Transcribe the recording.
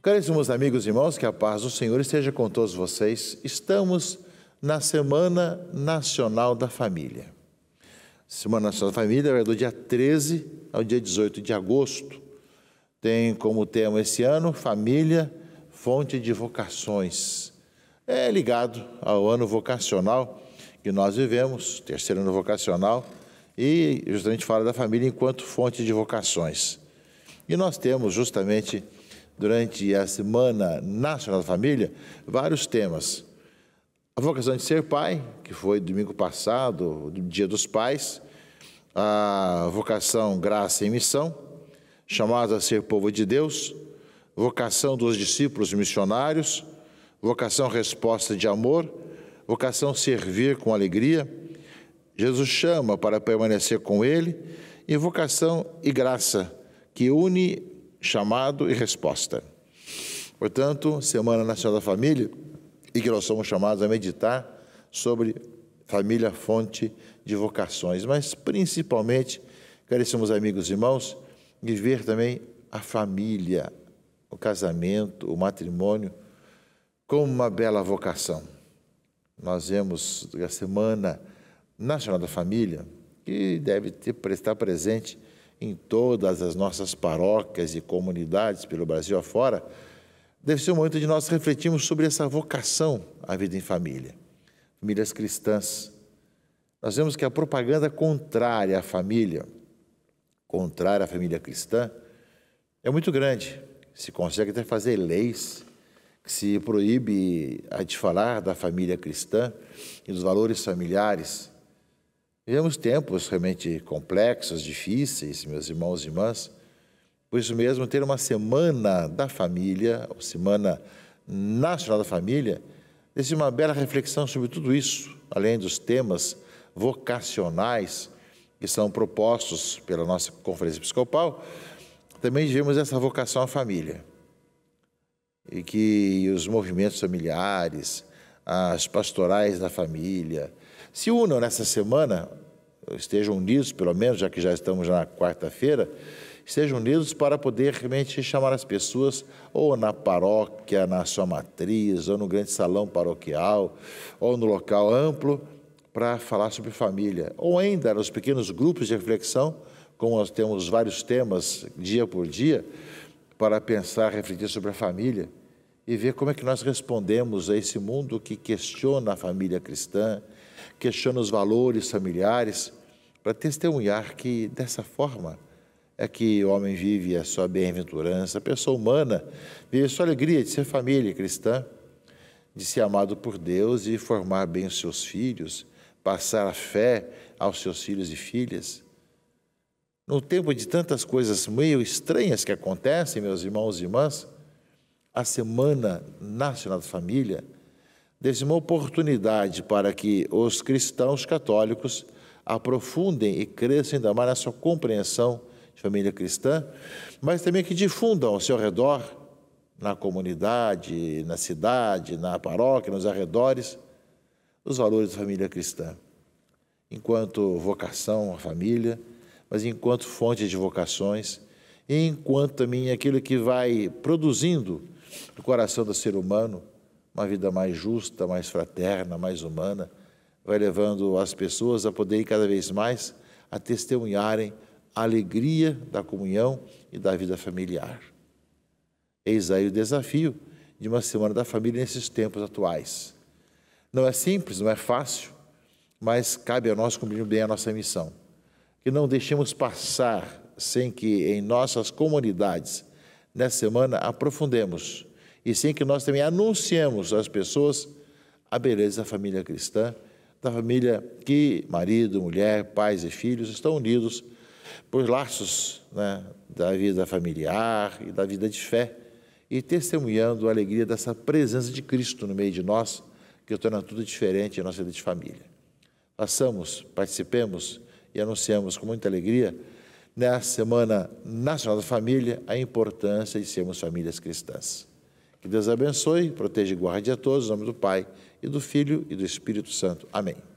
Caríssimos amigos e irmãos, que a paz do Senhor esteja com todos vocês. Estamos na Semana Nacional da Família. Semana Nacional da Família vai do dia 13 ao dia 18 de agosto. Tem como tema esse ano Família, Fonte de Vocações. É ligado ao ano vocacional que nós vivemos, terceiro ano vocacional, e justamente fala da família enquanto fonte de vocações. E nós temos justamente durante a Semana Nacional da Família, vários temas. A vocação de ser pai, que foi domingo passado, Dia dos Pais. A vocação, graça e missão, chamada a ser povo de Deus. Vocação dos discípulos missionários. Vocação, resposta de amor. Vocação, servir com alegria. Jesus chama para permanecer com Ele. E vocação e graça, que une chamado e resposta. Portanto, Semana Nacional da Família, e que nós somos chamados a meditar sobre família fonte de vocações, mas principalmente, caríssimos amigos e irmãos, de ver também a família, o casamento, o matrimônio, como uma bela vocação. Nós vemos a Semana Nacional da Família, que deve ter, estar presente em todas as nossas paróquias e comunidades pelo Brasil afora, deve ser o um momento de nós refletirmos sobre essa vocação à vida em família. Famílias cristãs. Nós vemos que a propaganda contrária à família, contrária à família cristã, é muito grande. Se consegue até fazer leis que se proíbe a de falar da família cristã e dos valores familiares Vivemos tempos realmente complexos, difíceis, meus irmãos e irmãs. Por isso mesmo, ter uma semana da família, ou semana nacional da família, deixa uma bela reflexão sobre tudo isso, além dos temas vocacionais que são propostos pela nossa conferência episcopal, também vivemos essa vocação à família. E que os movimentos familiares, as pastorais da família, se unam nessa semana, estejam unidos, pelo menos, já que já estamos na quarta-feira, estejam unidos para poder realmente chamar as pessoas, ou na paróquia, na sua matriz, ou no grande salão paroquial, ou no local amplo, para falar sobre família, ou ainda nos pequenos grupos de reflexão, como nós temos vários temas dia por dia, para pensar, refletir sobre a família e ver como é que nós respondemos a esse mundo que questiona a família cristã, questiona os valores familiares, para testemunhar que dessa forma é que o homem vive a sua bem-aventurança, a pessoa humana vive a sua alegria de ser família cristã, de ser amado por Deus e formar bem os seus filhos, passar a fé aos seus filhos e filhas. No tempo de tantas coisas meio estranhas que acontecem, meus irmãos e irmãs, a Semana Nacional da Família desde uma oportunidade para que os cristãos católicos aprofundem e cresçam ainda mais na sua compreensão de família cristã, mas também que difundam ao seu redor, na comunidade, na cidade, na paróquia, nos arredores, os valores da família cristã, enquanto vocação à família, mas enquanto fonte de vocações, e enquanto também aquilo que vai produzindo do coração do ser humano, uma vida mais justa, mais fraterna, mais humana, vai levando as pessoas a poderem cada vez mais a testemunharem a alegria da comunhão e da vida familiar. Eis aí o desafio de uma semana da família nesses tempos atuais. Não é simples, não é fácil, mas cabe a nós cumprir bem a nossa missão. Que não deixemos passar sem que em nossas comunidades, nessa semana, aprofundemos e sim que nós também anunciemos às pessoas a beleza da família cristã, da família que marido, mulher, pais e filhos estão unidos por laços né, da vida familiar e da vida de fé e testemunhando a alegria dessa presença de Cristo no meio de nós, que torna tudo diferente a nossa vida de família. Façamos, participemos e anunciamos com muita alegria nessa Semana Nacional da Família a importância de sermos famílias cristãs. Que Deus abençoe, proteja e guarde a todos, em nome do Pai, e do Filho e do Espírito Santo. Amém.